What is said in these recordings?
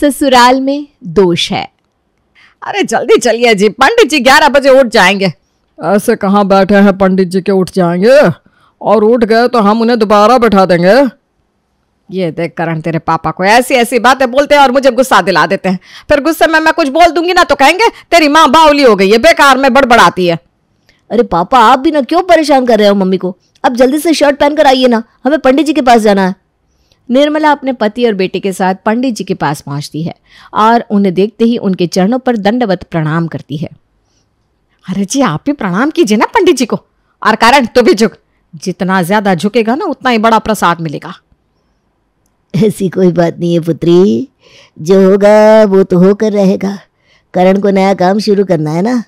ससुराल में दोष है अरे जल्दी चलिए जी पंडित जी ग्यारह बजे उठ जाएंगे ऐसे कहाँ बैठे हैं पंडित जी के उठ जाएंगे और उठ गए तो हम उन्हें दोबारा बैठा देंगे ये देख करण तेरे पापा को ऐसी ऐसी बातें बोलते हैं और मुझे गुस्सा दिला देते हैं फिर गुस्से में मैं कुछ बोल दूंगी ना तो कहेंगे तेरी माँ बावली हो गई है बेकार में बड़बड़ाती है अरे पापा आप भी ना क्यों परेशान कर रहे हो मम्मी को अब जल्दी से शर्ट पहन कर आइए ना हमें पंडित जी के पास जाना है निर्मला अपने पति और बेटे के साथ पंडित जी के पास पहुंचती है और उन्हें देखते ही उनके चरणों पर दंडवत प्रणाम करती है अरे जी आप भी प्रणाम कीजिए ना पंडित जी को और कारण तो भी झुक जितना ज्यादा झुकेगा ना उतना ही बड़ा प्रसाद मिलेगा ऐसी कोई बात नहीं है पुत्री जो होगा वो तो होकर रहेगा करण को नया काम शुरू करना है ना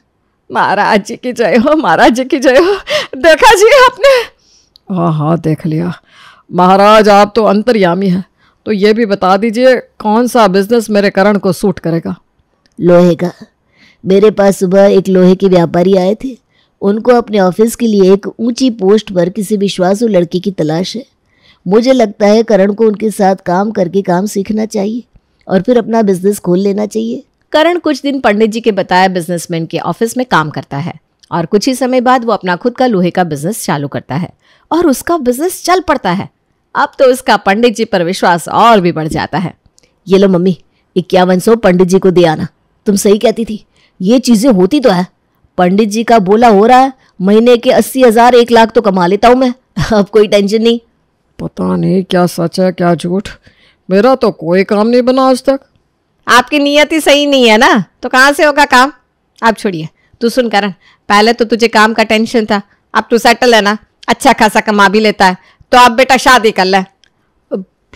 महाराज जी की जय हो महाराज जी की जय हो देखा जी आपने हाँ हाँ देख लिया महाराज आप तो अंतर्यामी हैं तो ये भी बता दीजिए कौन सा बिजनेस मेरे करण को सूट करेगा लोहे का मेरे पास सुबह एक लोहे के व्यापारी आए थे उनको अपने ऑफिस के लिए एक ऊंची पोस्ट पर किसी विश्वासु लड़की की तलाश है मुझे लगता है करण को उनके साथ काम करके काम सीखना चाहिए और फिर अपना बिजनेस खोल लेना चाहिए करण कुछ दिन पंडित जी के बताया बिजनेसमैन के ऑफिस में काम करता है और कुछ ही समय बाद वो अपना खुद का लोहे का बिजनेस चालू करता है और उसका बिजनेस चल पड़ता है अब तो उसका पंडित जी पर विश्वास और भी बढ़ जाता है ये लो मम्मी इक्यावन सौ पंडित जी को दे आना तुम सही कहती थी ये चीज़ें होती तो है पंडित जी का बोला हो रहा है महीने के अस्सी हज़ार एक लाख तो कमा लेता हूँ मैं अब कोई टेंशन नहीं पता नहीं क्या सच है क्या झूठ मेरा तो कोई काम नहीं बना आज तक आपकी नीयत ही सही नहीं है ना तो कहाँ से होगा काम आप छोड़िए तू सुन करण पहले तो तुझे काम का टेंशन था अब तू सेटल है ना अच्छा खासा कमा भी लेता है तो आप बेटा शादी कर ले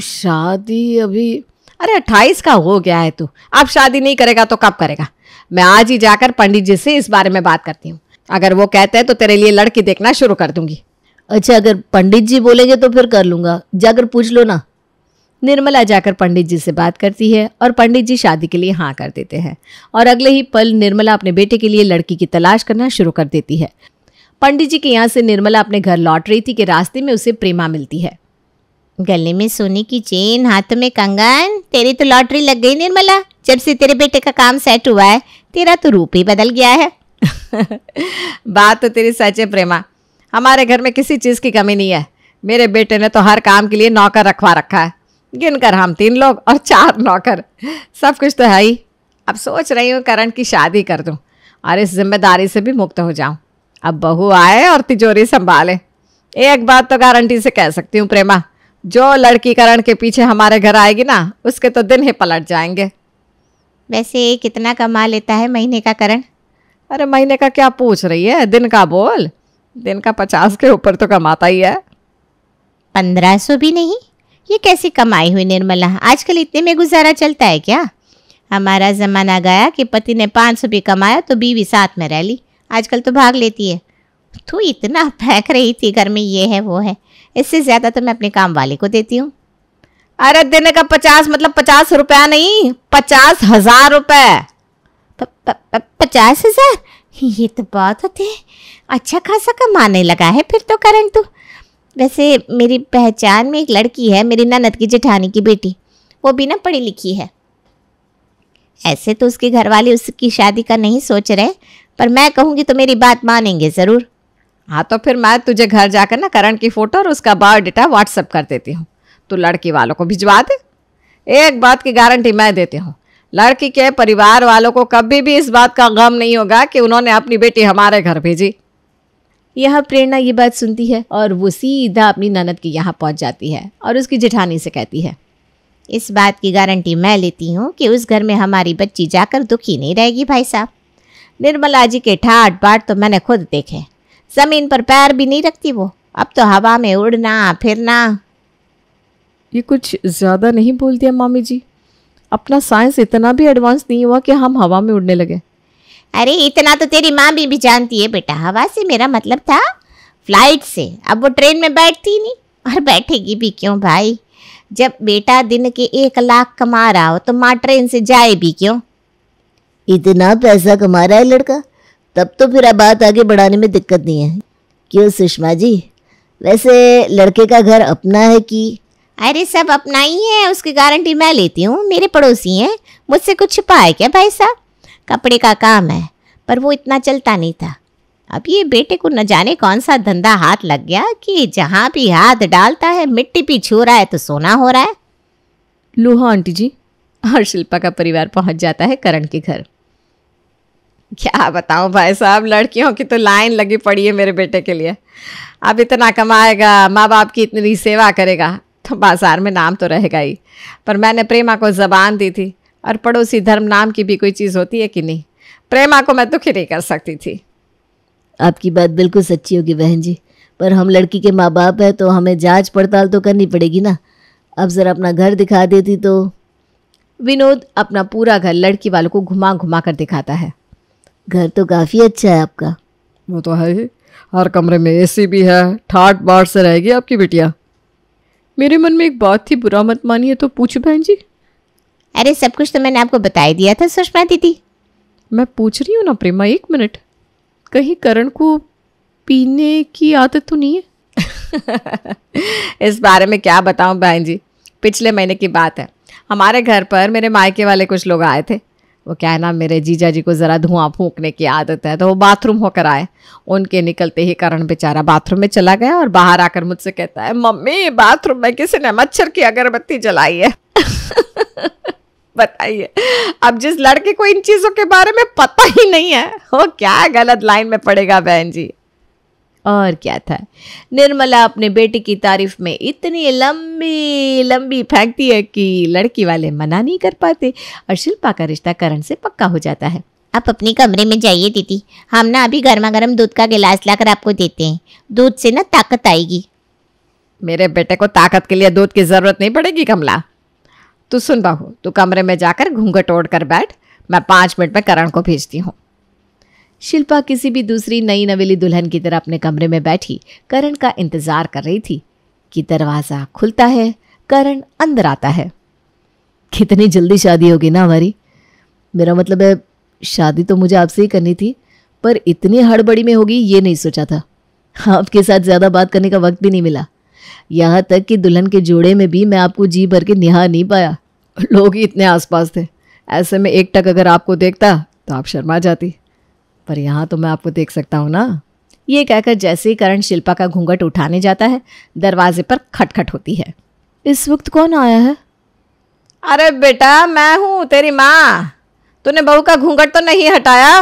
शादी अभी अरे अट्ठाईस का हो गया है तू अब शादी नहीं करेगा तो कब करेगा मैं आज ही जाकर पंडित जी से इस बारे में बात करती हूँ अगर वो कहते हैं तो तेरे लिए लड़की देखना शुरू कर दूंगी अच्छा अगर पंडित जी बोलेंगे तो फिर कर लूंगा जाकर पूछ लो ना निर्मला जाकर पंडित जी से बात करती है और पंडित जी शादी के लिए हाँ कर देते हैं और अगले ही पल निर्मला अपने बेटे के लिए लड़की की तलाश करना शुरू कर देती है पंडित जी के यहाँ से निर्मला अपने घर लौट रही थी कि रास्ते में उसे प्रेमा मिलती है गले में सोने की चेन हाथ में कंगन तेरी तो लॉटरी लग गई निर्मला जब से तेरे बेटे का काम सेट हुआ है तेरा तो रूप ही बदल गया है बात तो तेरी सच है प्रेमा हमारे घर में किसी चीज़ की कमी नहीं है मेरे बेटे ने तो हर काम के लिए नौकर रखवा रखा है गिनकर हम तीन लोग और चार नौकर सब कुछ तो है ही अब सोच रही हूँ करण की शादी कर दूँ और इस जिम्मेदारी से भी मुक्त हो जाऊँ अब बहू आए और तिजोरी संभाले एक बात तो गारंटी से कह सकती हूँ प्रेमा जो लड़की करण के पीछे हमारे घर आएगी ना उसके तो दिन ही पलट जाएंगे वैसे कितना कमा लेता है महीने का करण अरे महीने का क्या पूछ रही है दिन का बोल दिन का पचास के ऊपर तो कमाता ही है पंद्रह सौ भी नहीं ये कैसी कमाई हुई निर्मला आजकल इतने में गुजारा चलता है क्या हमारा ज़माना गया कि पति ने पाँच सौ भी कमाया तो बीवी साथ में रह ली आजकल तो भाग लेती है तू इतना फेंक रही थी घर में ये है वो है इससे ज़्यादा तो मैं अपने काम वाले को देती हूँ अरे देने का पचास मतलब पचास रुपया नहीं पचास हजार रुपये पचास हजार ये तो बहुत होते हैं अच्छा खासा कमाने लगा है फिर तो करण तू वैसे मेरी पहचान में एक लड़की है मेरी ननद की जेठानी की बेटी वो भी ना पढ़ी लिखी है ऐसे तो उसके घर वाले उसकी शादी का नहीं सोच रहे पर मैं कहूँगी तो मेरी बात मानेंगे ज़रूर हाँ तो फिर मैं तुझे घर जाकर ना करण की फ़ोटो और उसका बायोडेटा व्हाट्सअप कर देती हूँ तो लड़की वालों को भिजवा दे एक बात की गारंटी मैं देती हूँ लड़की के परिवार वालों को कभी भी इस बात का गम नहीं होगा कि उन्होंने अपनी बेटी हमारे घर भेजी यह प्रेरणा ये बात सुनती है और वो सीधा अपनी ननद के यहाँ पहुँच जाती है और उसकी जेठानी से कहती है इस बात की गारंटी मैं लेती हूँ कि उस घर में हमारी बच्ची जाकर दुखी नहीं रहेगी भाई साहब निर्मला जी के ठाट बाट तो मैंने खुद देखे जमीन पर पैर भी नहीं रखती वो अब तो हवा में उड़ना फिरना ये कुछ ज़्यादा नहीं बोल दिया मामी जी अपना साइंस इतना भी एडवांस नहीं हुआ कि हम हवा में उड़ने लगे अरे इतना तो तेरी माँ भी, भी जानती है बेटा हवा से मेरा मतलब था फ्लाइट से अब वो ट्रेन में बैठती नहीं और बैठेगी भी क्यों भाई जब बेटा दिन के एक लाख कमा रहा हो तो माँ ट्रेन से जाए भी क्यों इतना पैसा कमा रहा है लड़का तब तो फिर अब बात आगे बढ़ाने में दिक्कत नहीं है क्यों सुषमा जी वैसे लड़के का घर अपना है कि अरे सब अपना ही है उसकी गारंटी मैं लेती हूँ मेरे पड़ोसी हैं मुझसे कुछ छुपा है क्या भाई साहब कपड़े का काम है पर वो इतना चलता नहीं था अब ये बेटे को न जाने कौन सा धंधा हाथ लग गया कि जहाँ भी हाथ डालता है मिट्टी भी छू रहा है तो सोना हो रहा है लोहा आंटी जी और शिल्पा का परिवार पहुँच जाता है करण के घर क्या बताऊं भाई साहब लड़कियों की तो लाइन लगी पड़ी है मेरे बेटे के लिए अब इतना कमाएगा माँ बाप की इतनी सेवा करेगा तो बाजार में नाम तो रहेगा ही पर मैंने प्रेमा को ज़बान दी थी और पड़ोसी धर्म नाम की भी कोई चीज़ होती है कि नहीं प्रेमा को मैं दुखी नहीं कर सकती थी आपकी बात बिल्कुल सच्ची होगी बहन जी पर हम लड़की के माँ बाप हैं तो हमें जांच पड़ताल तो करनी पड़ेगी ना अब ज़रा अपना घर दिखा देती तो विनोद अपना पूरा घर लड़की वालों को घुमा घुमा कर दिखाता है घर तो काफ़ी अच्छा है आपका वो तो है ही हर कमरे में एसी भी है ठाट बाट से रहेगी आपकी बिटिया मेरे मन में एक बात थी बुरा मत मानिए तो पूछ बहन जी अरे सब कुछ तो मैंने आपको बता ही दिया था सुषमा दीदी मैं पूछ रही हूँ ना प्रेमा एक मिनट कहीं करण को पीने की आदत तो नहीं है इस बारे में क्या बताऊँ बहन जी पिछले महीने की बात है हमारे घर पर मेरे मायके वाले कुछ लोग आए थे वो क्या है ना मेरे जीजा जी को ज़रा धुआं फूकने की आदत है तो वो बाथरूम होकर आए उनके निकलते ही करण बेचारा बाथरूम में चला गया और बाहर आकर मुझसे कहता है मम्मी बाथरूम में किसी ने मच्छर की अगरबत्ती जलाई है बताइए अब जिस लड़के को इन चीज़ों के बारे में पता ही नहीं है वो क्या गलत लाइन में पड़ेगा बहन जी और क्या था निर्मला अपने बेटे की तारीफ में इतनी लंबी लंबी फेंकती है कि लड़की वाले मना नहीं कर पाते और शिल्पा का रिश्ता करण से पक्का हो जाता है आप अपने कमरे में जाइए दीदी हम ना अभी गर्मा गर्म दूध का गिलास लाकर आपको देते हैं दूध से ना ताकत आएगी मेरे बेटे को ताकत के लिए दूध की ज़रूरत नहीं पड़ेगी कमला तू सुन बहू तू कमरे में जाकर घूंघट ओढ़ कर बैठ मैं पाँच मिनट में करण को भेजती हूँ शिल्पा किसी भी दूसरी नई नवेली दुल्हन की तरह अपने कमरे में बैठी करण का इंतजार कर रही थी कि दरवाज़ा खुलता है करण अंदर आता है कितनी जल्दी शादी होगी ना हमारी मेरा मतलब है शादी तो मुझे आपसे ही करनी थी पर इतनी हड़बड़ी में होगी ये नहीं सोचा था आपके साथ ज़्यादा बात करने का वक्त भी नहीं मिला यहाँ तक कि दुल्हन के जोड़े में भी मैं आपको जी भर के निहा नहीं पाया लोग ही इतने आसपास थे ऐसे में एक टक अगर आपको देखता तो आप शर्मा जाती पर यहाँ तो मैं आपको देख सकता हूँ ना ये कहकर जैसे ही करण शिल्पा का घूंघट उठाने जाता है दरवाजे पर खटखट होती है इस वक्त कौन आया है अरे बेटा मैं हूँ तेरी माँ तूने बहू का घूंघट तो नहीं हटाया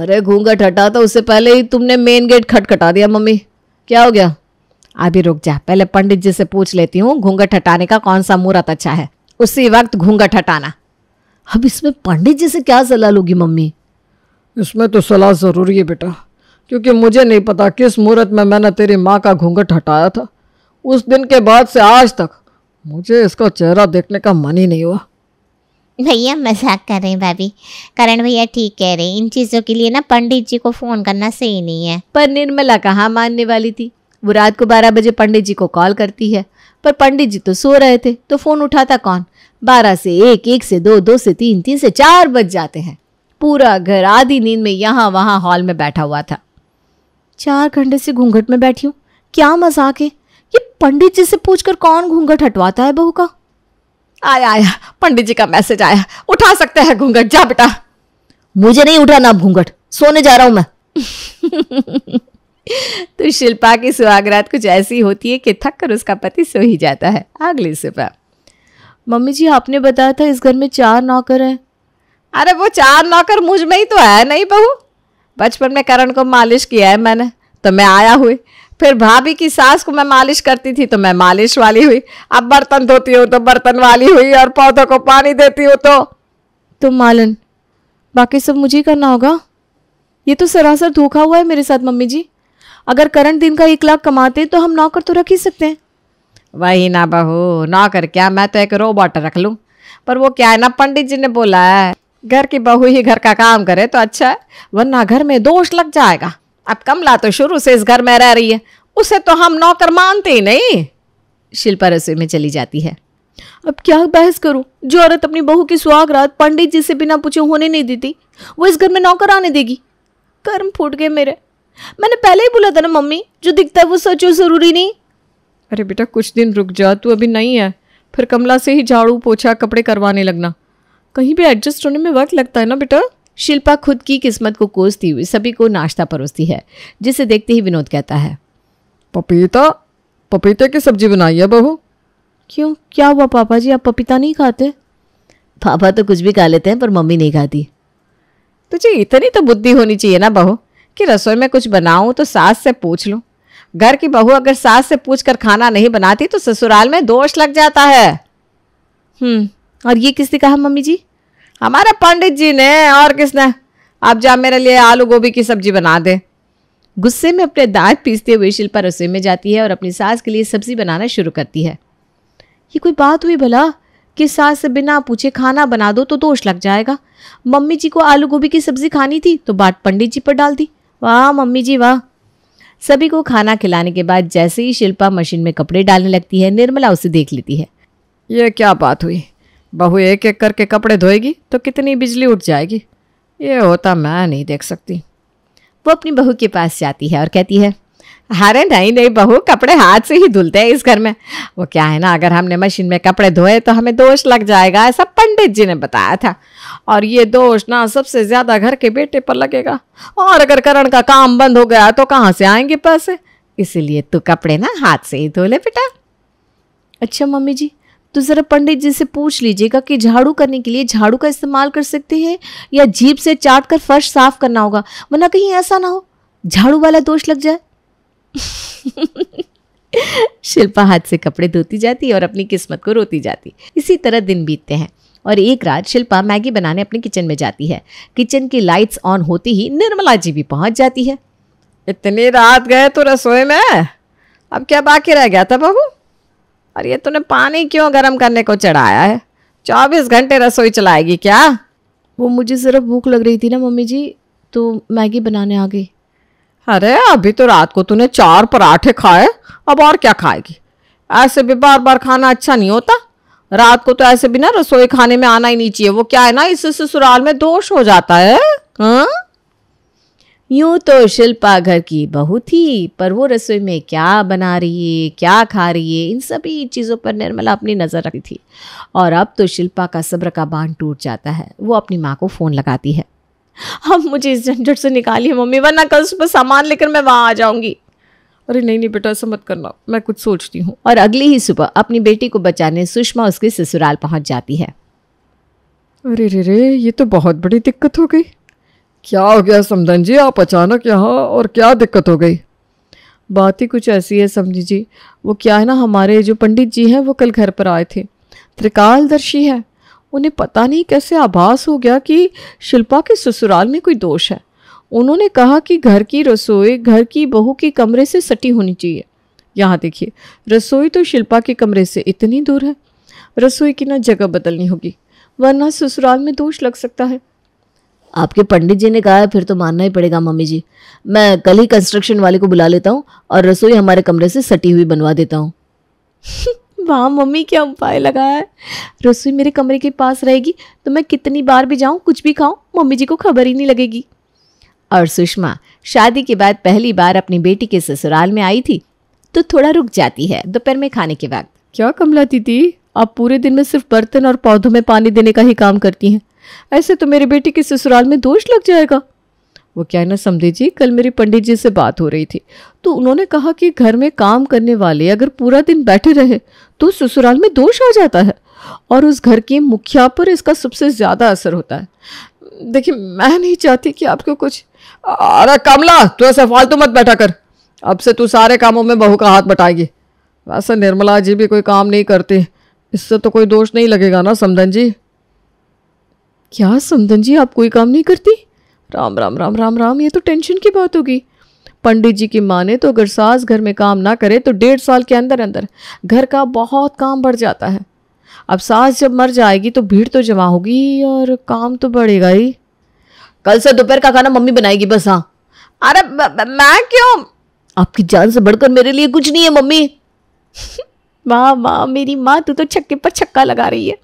अरे घूंघट हटा तो उससे पहले ही तुमने मेन गेट खटखटा दिया मम्मी क्या हो गया अभी रुक जा पहले पंडित जी से पूछ लेती हूँ घूंघट हटाने का कौन सा मुहूर्त अच्छा है उसी वक्त घूंघट हटाना अब इसमें पंडित जी से क्या सलाह लूंगी मम्मी इसमें तो सलाह ज़रूरी है बेटा क्योंकि मुझे नहीं पता किस मुहूर्त में मैंने तेरी माँ का घूंघट हटाया था उस दिन के बाद से आज तक मुझे इसका चेहरा देखने का मन ही नहीं हुआ भैया मजाक कर रहे हैं भाभी करण भैया ठीक कह रहे हैं इन चीज़ों के लिए ना पंडित जी को फ़ोन करना सही नहीं है पर निर्मला कहाँ मानने वाली थी वो रात को बारह बजे पंडित जी को कॉल करती है पर पंडित जी तो सो रहे थे तो फ़ोन उठाता कौन बारह से एक एक से दो दो से तीन तीन से चार बज जाते हैं पूरा घर आधी नींद में यहां वहां हॉल में बैठा हुआ था चार घंटे से घूंघट में बैठी हूं क्या मजाक है ये पंडित जी से पूछकर कौन घूंघट हटवाता है बहू का आया आया पंडित जी का मैसेज आया उठा सकते हैं घूंघट जा बेटा मुझे नहीं उठाना अब घूंघट सोने जा रहा हूं मैं तो शिल्पा की सुहागरात कुछ ऐसी होती है कि थक कर उसका पति सो ही जाता है अगली सुबह मम्मी जी आपने बताया था इस घर में चार नौकर हैं अरे वो चार नौकर मुझ में ही तो है नहीं बहू बचपन में करण को मालिश किया है मैंने तो मैं आया हुई फिर भाभी की सास को मैं मालिश करती थी तो मैं मालिश वाली हुई अब बर्तन धोती हूँ तो बर्तन वाली हुई और पौधों को पानी देती हूँ तो तुम मालन बाकी सब मुझे ही करना होगा ये तो सरासर धोखा हुआ है मेरे साथ मम्मी जी अगर करंट दिन का एक लाख कमाते तो हम नौकर तो रख ही सकते हैं वही ना बहू नौकर क्या मैं तो एक रोबोट रख लूँ पर वो क्या है ना पंडित जी ने बोला है घर की बहू ही घर का काम करे तो अच्छा है वरना घर में दोष लग जाएगा अब कमला तो शुरू से इस घर में रह रही है उसे तो हम नौकर मानते ही नहीं शिल्पा रसोई में चली जाती है अब क्या बहस करूं जो औरत अपनी बहू की सुहागरात पंडित जी से बिना पूछे होने नहीं देती वो इस घर में नौकर आने देगी कर्म फूट गए मेरे मैंने पहले ही बोला था ना मम्मी जो दिखता है वो सच हो ज़रूरी नहीं अरे बेटा कुछ दिन रुक जा तू अभी नहीं है फिर कमला से ही झाड़ू पोछा कपड़े करवाने लगना कहीं भी एडजस्ट होने में वक्त लगता है ना बेटा शिल्पा खुद की किस्मत को कोसती हुई सभी को नाश्ता परोसती है जिसे देखते ही विनोद कहता है पपीता पपीते की सब्जी बनाई है बहू क्यों क्या हुआ पापा जी आप पपीता नहीं खाते पापा तो कुछ भी खा लेते हैं पर मम्मी नहीं खाती तुझे इतनी तो बुद्धि होनी चाहिए ना बहू कि रसोई में कुछ बनाऊं तो सास से पूछ लूं घर की बहू अगर सास से पूछ कर खाना नहीं बनाती तो ससुराल में दोष लग जाता है हम्म और ये किसने कहा मम्मी जी हमारा पंडित जी ने और किसने आप जा मेरे लिए आलू गोभी की सब्जी बना दे गुस्से में अपने दांत पीसते हुए शिल्पा रसोई में जाती है और अपनी सास के लिए सब्जी बनाना शुरू करती है ये कोई बात हुई भला कि सास से बिना पूछे खाना बना दो तो दोष लग जाएगा मम्मी जी को आलू गोभी की सब्जी खानी थी तो बात पंडित जी पर डाल दी वाह मम्मी जी वाह सभी को खाना खिलाने के बाद जैसे ही शिल्पा मशीन में कपड़े डालने लगती है निर्मला उसे देख लेती है यह क्या बात हुई बहू एक एक करके कपड़े धोएगी तो कितनी बिजली उठ जाएगी ये होता मैं नहीं देख सकती वो अपनी बहू के पास जाती है और कहती है अरे नहीं नहीं बहू कपड़े हाथ से ही धुलते हैं इस घर में वो क्या है ना अगर हमने मशीन में कपड़े धोए तो हमें दोष लग जाएगा ऐसा पंडित जी ने बताया था और ये दोष ना सबसे ज़्यादा घर के बेटे पर लगेगा और अगर करण का काम बंद हो गया तो कहाँ से आएंगे पैसे इसीलिए तू कपड़े ना हाथ से ही धो ले बेटा अच्छा मम्मी जी तो ज़रा पंडित जी से पूछ लीजिएगा कि झाड़ू करने के लिए झाड़ू का इस्तेमाल कर सकते हैं या जीप से चाट कर फर्श साफ करना होगा वरना कहीं ऐसा ना हो झाड़ू वाला दोष लग जाए शिल्पा हाथ से कपड़े धोती जाती और अपनी किस्मत को रोती जाती इसी तरह दिन बीतते हैं और एक रात शिल्पा मैगी बनाने अपने किचन में जाती है किचन की लाइट्स ऑन होते ही निर्मला जी भी पहुंच जाती है इतनी रात गए तो रसोई में अब क्या बाकी रह गया था बाबू और ये तूने पानी क्यों गर्म करने को चढ़ाया है चौबीस घंटे रसोई चलाएगी क्या वो मुझे ज़रा भूख लग रही थी ना मम्मी जी तो मैगी बनाने आ गई अरे अभी तो रात को तूने चार पराठे खाए अब और क्या खाएगी ऐसे भी बार बार खाना अच्छा नहीं होता रात को तो ऐसे भी ना रसोई खाने में आना ही नहीं चाहिए वो क्या है ना इस ससुराल में दोष हो जाता है हा? यूं तो शिल्पा घर की बहू थी पर वो रसोई में क्या बना रही है क्या खा रही है इन सभी चीज़ों पर निर्मला अपनी नज़र रखती थी और अब तो शिल्पा का सब्र का बांध टूट जाता है वो अपनी माँ को फ़ोन लगाती है अब मुझे इस झंझट से निकालिए मम्मी वरना कल सुबह सामान लेकर मैं वहाँ आ जाऊँगी अरे नहीं नहीं बेटा ऐसा मत करना मैं कुछ सोचती हूँ और अगली ही सुबह अपनी बेटी को बचाने सुषमा उसके ससुराल पहुँच जाती है अरे रे रे ये तो बहुत बड़ी दिक्कत हो गई क्या हो गया समधन जी आप अचानक यहाँ और क्या दिक्कत हो गई बात ही कुछ ऐसी है समझी जी वो क्या है ना हमारे जो पंडित जी हैं वो कल घर पर आए थे त्रिकालदर्शी है उन्हें पता नहीं कैसे आभास हो गया कि शिल्पा के ससुराल में कोई दोष है उन्होंने कहा कि घर की रसोई घर की बहू के कमरे से सटी होनी चाहिए यहाँ देखिए रसोई तो शिल्पा के कमरे से इतनी दूर है रसोई की ना जगह बदलनी होगी वरना ससुराल में दोष लग सकता है आपके पंडित जी ने कहा है फिर तो मानना ही पड़ेगा मम्मी जी मैं कल ही कंस्ट्रक्शन वाले को बुला लेता हूँ और रसोई हमारे कमरे से सटी हुई बनवा देता हूँ वहाँ मम्मी क्या उपाय लगाया है रसोई मेरे कमरे के पास रहेगी तो मैं कितनी बार भी जाऊँ कुछ भी खाऊँ मम्मी जी को खबर ही नहीं लगेगी और सुषमा शादी के बाद पहली बार अपनी बेटी के ससुराल में आई थी तो थोड़ा रुक जाती है दोपहर में खाने के वक्त क्या कमला दीदी आप पूरे दिन में सिर्फ बर्तन और पौधों में पानी देने का ही काम करती हैं ऐसे तो मेरे बेटे के ससुराल में दोष लग जाएगा वो क्या है ना समझे जी कल मेरी पंडित जी से बात हो रही थी तो उन्होंने कहा कि घर में काम करने वाले अगर पूरा दिन बैठे रहे तो ससुराल में दोष आ जाता है और उस घर की मुखिया पर इसका सबसे ज़्यादा असर होता है देखिए मैं नहीं चाहती कि आपको कुछ अरे कमला तू ऐसे फालतू मत बैठा कर अब से तू सारे कामों में बहू का हाथ बटाएगी वैसे निर्मला जी भी कोई काम नहीं करती इससे तो कोई दोष नहीं लगेगा ना समधन जी क्या समदन जी आप कोई काम नहीं करती राम राम राम राम राम ये तो टेंशन की बात होगी पंडित जी की माने तो अगर सास घर में काम ना करे तो डेढ़ साल के अंदर अंदर घर का बहुत काम बढ़ जाता है अब सास जब मर जाएगी तो भीड़ तो जमा होगी और काम तो बढ़ेगा ही कल से दोपहर का खाना मम्मी बनाएगी बस हाँ अरे मैं क्यों आपकी जान से बढ़कर मेरे लिए कुछ नहीं है मम्मी वाह वाह मेरी माँ तू तो छक्के पर छक्का लगा रही है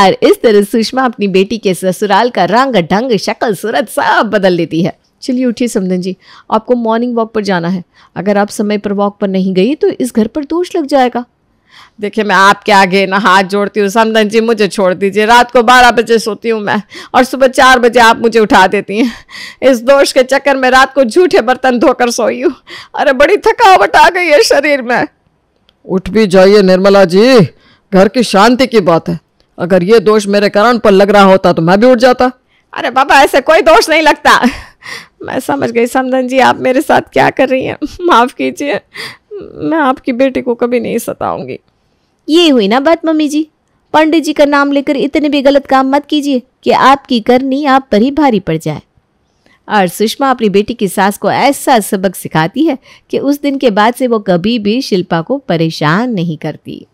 और इस तरह सुषमा अपनी बेटी के ससुराल का रंग ढंग शक्ल सूरत सब बदल देती है चलिए उठिए समधन जी आपको मॉर्निंग वॉक पर जाना है अगर आप समय पर वॉक पर नहीं गई तो इस घर पर दोष लग जाएगा देखिए मैं आपके आगे ना हाथ जोड़ती हूँ समधन जी मुझे छोड़ दीजिए रात को बारह बजे सोती हूँ मैं और सुबह चार बजे आप मुझे उठा देती हैं इस दोष के चक्कर में रात को झूठे बर्तन धोकर सोई हूँ अरे बड़ी थकावट आ गई है शरीर में उठ भी जाइए निर्मला जी घर की शांति की बात है अगर ये दोष मेरे कारण पर लग रहा होता तो मैं भी उठ जाता अरे पापा ऐसे कोई दोष नहीं लगता मैं समझ गई समधन जी आप मेरे साथ क्या कर रही हैं माफ़ कीजिए मैं आपकी बेटी को कभी नहीं सताऊंगी ये हुई ना बात मम्मी जी पंडित जी का नाम लेकर इतने भी गलत काम मत कीजिए कि आपकी करनी आप पर ही भारी पड़ जाए और सुषमा अपनी बेटी की सास को ऐसा सबक सिखाती है कि उस दिन के बाद से वो कभी भी शिल्पा को परेशान नहीं करती